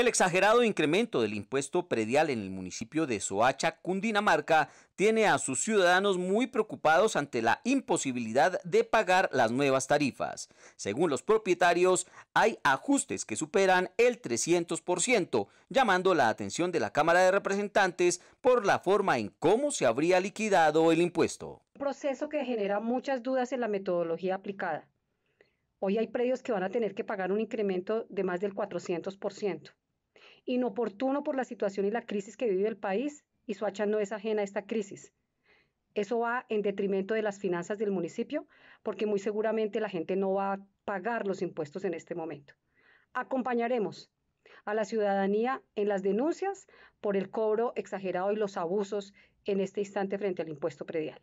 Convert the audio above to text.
El exagerado incremento del impuesto predial en el municipio de Soacha, Cundinamarca, tiene a sus ciudadanos muy preocupados ante la imposibilidad de pagar las nuevas tarifas. Según los propietarios, hay ajustes que superan el 300%, llamando la atención de la Cámara de Representantes por la forma en cómo se habría liquidado el impuesto. Un proceso que genera muchas dudas en la metodología aplicada. Hoy hay predios que van a tener que pagar un incremento de más del 400% inoportuno por la situación y la crisis que vive el país y Soacha no es ajena a esta crisis. Eso va en detrimento de las finanzas del municipio porque muy seguramente la gente no va a pagar los impuestos en este momento. Acompañaremos a la ciudadanía en las denuncias por el cobro exagerado y los abusos en este instante frente al impuesto predial.